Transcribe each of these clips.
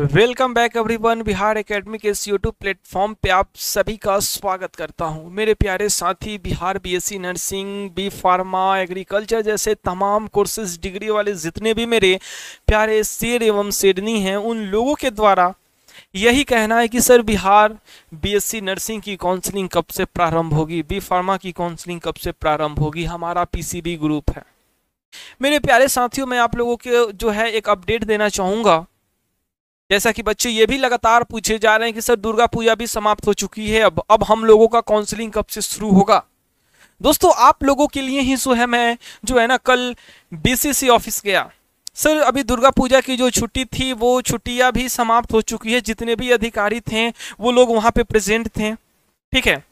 welcome back everyone Bihar academy के इस YouTube platform पे आप सभी का स्वागत करता हूँ मेरे प्यारे साथी Bihar BSc nursing B pharma agriculture जैसे तमाम कोर्सेज डिग्री वाले जितने भी मेरे प्यारे शेर एवं शेरनी हैं उन लोगों के द्वारा यही कहना है कि सर बिहार बीएससी नर्सिंग की काउंसलिंग कब से प्रारंभ होगी बी फार्मा की काउंसलिंग कब से प्रारंभ होगी हमारा पीसीबी ग्रुप है मेरे प्यारे साथियों मैं आप लोगों के जो है एक अपडेट देना चाहूँगा जैसा कि बच्चे ये भी लगातार पूछे जा रहे हैं कि सर दुर्गा पूजा भी समाप्त हो चुकी है अब अब हम लोगों का काउंसलिंग कब से शुरू होगा दोस्तों आप लोगों के लिए ही सुहम है जो है ना कल बीसीसी ऑफिस गया सर अभी दुर्गा पूजा की जो छुट्टी थी वो छुट्टियां भी समाप्त हो चुकी है जितने भी अधिकारी थे वो लोग वहाँ पे प्रेजेंट थे ठीक है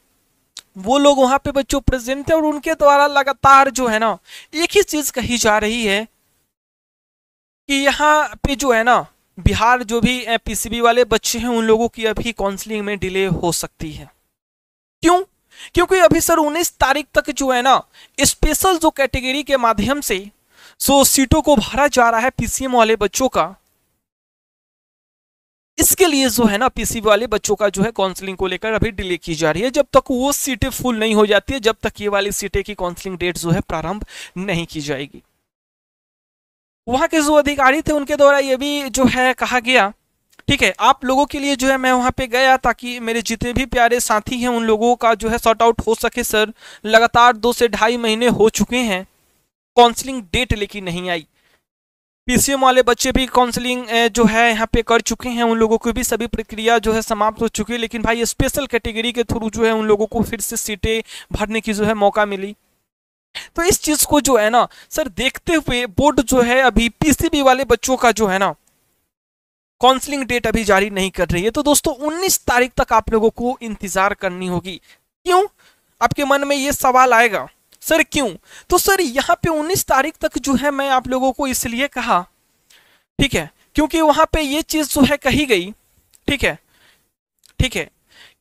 वो लोग वहाँ पे बच्चों प्रेजेंट थे और उनके द्वारा लगातार जो है ना एक ही चीज़ कही जा रही है कि यहाँ पे जो है ना बिहार जो भी पीसीबी वाले बच्चे हैं उन लोगों की अभी काउंसलिंग में डिले हो सकती है क्यों क्योंकि अभी सर 19 तारीख तक जो है ना स्पेशल जो कैटेगरी के माध्यम से सो सीटों को भरा जा रहा है पीसीएम वाले बच्चों का इसके लिए जो है ना पीसीबी वाले बच्चों का जो है काउंसलिंग को लेकर अभी डिले की जा रही है जब तक वो सीटें फुल नहीं हो जाती है जब तक ये वाली सीटें की काउंसलिंग डेट जो है प्रारंभ नहीं की जाएगी वहाँ के जो अधिकारी थे उनके द्वारा ये भी जो है कहा गया ठीक है आप लोगों के लिए जो है मैं वहाँ पे गया ताकि मेरे जितने भी प्यारे साथी हैं उन लोगों का जो है सॉर्ट आउट हो सके सर लगातार दो से ढाई महीने हो चुके हैं काउंसलिंग डेट लेकिन नहीं आई पीसीएम वाले बच्चे भी काउंसलिंग जो है यहाँ पे कर चुके हैं उन लोगों की भी सभी प्रक्रिया जो है समाप्त हो चुकी है लेकिन भाई स्पेशल कैटेगरी के थ्रू जो है उन लोगों को फिर से सीटें भरने की जो है मौका मिली तो इस चीज को जो है ना सर देखते हुए बोर्ड जो है अभी पीसीबी वाले बच्चों का जो है ना काउंसलिंग डेट अभी जारी नहीं कर रही है तो दोस्तों 19 तारीख तक आप लोगों को इंतजार करनी होगी क्यों आपके मन में ये सवाल आएगा सर क्यों तो सर यहाँ पे 19 तारीख तक जो है मैं आप लोगों को इसलिए कहा ठीक है क्योंकि वहां पे ये चीज जो है कही गई ठीक है ठीक है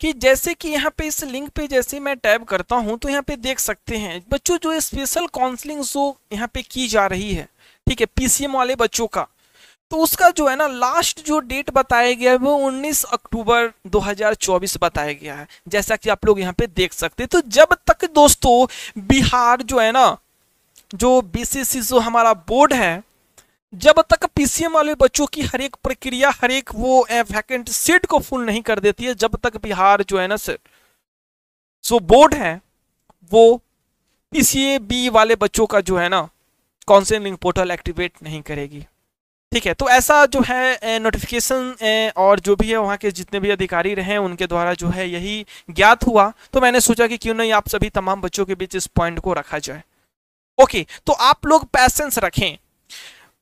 कि जैसे कि यहाँ पे इस लिंक पे जैसे मैं टैब करता हूँ तो यहाँ पे देख सकते हैं बच्चों जो स्पेशल काउंसलिंग जो यहाँ पे की जा रही है ठीक है पीसीएम वाले बच्चों का तो उसका जो है ना लास्ट जो डेट बताया गया है वो 19 अक्टूबर 2024 बताया गया है जैसा कि आप लोग यहाँ पे देख सकते हैं तो जब तक दोस्तों बिहार जो है ना जो बी जो हमारा बोर्ड है जब तक पीसीएम वाले बच्चों की हर एक प्रक्रिया हर एक वो वैकेंट सीट को फुल नहीं कर देती है जब तक बिहार जो है ना सर सो बोर्ड है वो पीसीए बी वाले बच्चों का जो है ना काउंसिलिंग पोर्टल एक्टिवेट नहीं करेगी ठीक है तो ऐसा जो है नोटिफिकेशन और जो भी है वहाँ के जितने भी अधिकारी रहे उनके द्वारा जो है यही ज्ञात हुआ तो मैंने सोचा कि क्यों नहीं आप सभी तमाम बच्चों के बीच इस पॉइंट को रखा जाए ओके तो आप लोग पैसेंस रखें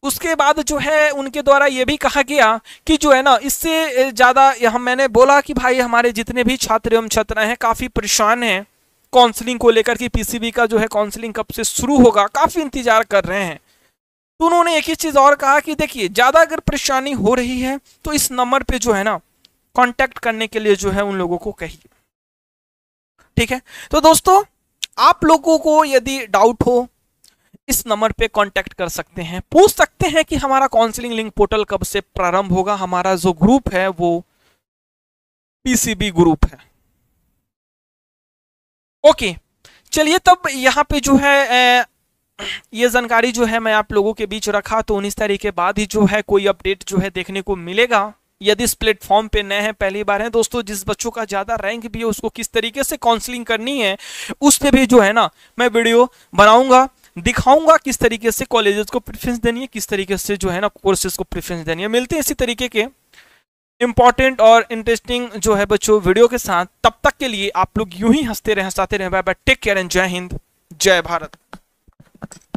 उसके बाद जो है उनके द्वारा ये भी कहा गया कि जो है ना इससे ज़्यादा हम मैंने बोला कि भाई हमारे जितने भी छात्र एवं छात्राएं हैं काफ़ी परेशान हैं काउंसलिंग को लेकर कि पीसीबी का जो है काउंसलिंग कब से शुरू होगा काफ़ी इंतज़ार कर रहे हैं तो उन्होंने एक ही चीज़ और कहा कि देखिए ज़्यादा अगर परेशानी हो रही है तो इस नंबर पर जो है ना कॉन्टैक्ट करने के लिए जो है उन लोगों को कहिए ठीक है तो दोस्तों आप लोगों को यदि डाउट हो इस नंबर पे कांटेक्ट कर सकते हैं पूछ सकते हैं कि हमारा काउंसलिंग लिंक पोर्टल कब से प्रारंभ होगा हमारा जो ग्रुप है वो पीसीबी ग्रुप है ओके चलिए तब यहाँ पे जो है ए, ये जानकारी जो है मैं आप लोगों के बीच रखा तो उन्नीस तारीख के बाद ही जो है कोई अपडेट जो है देखने को मिलेगा यदि इस प्लेटफॉर्म पे नए हैं पहली बार हैं दोस्तों जिस बच्चों का ज़्यादा रैंक भी है उसको किस तरीके से काउंसलिंग करनी है उस पर भी जो है ना मैं वीडियो बनाऊंगा दिखाऊंगा किस तरीके से कॉलेजेस को प्रेफरेंस देनी है किस तरीके से जो है ना कोर्सेज को प्रेफरेंस देनी है मिलते हैं इसी तरीके के इंपॉर्टेंट और इंटरेस्टिंग जो है बच्चों वीडियो के साथ तब तक के लिए आप लोग यूं ही हंसते रहें हंसाते रहें bye bye take care and जय हिंद जय भारत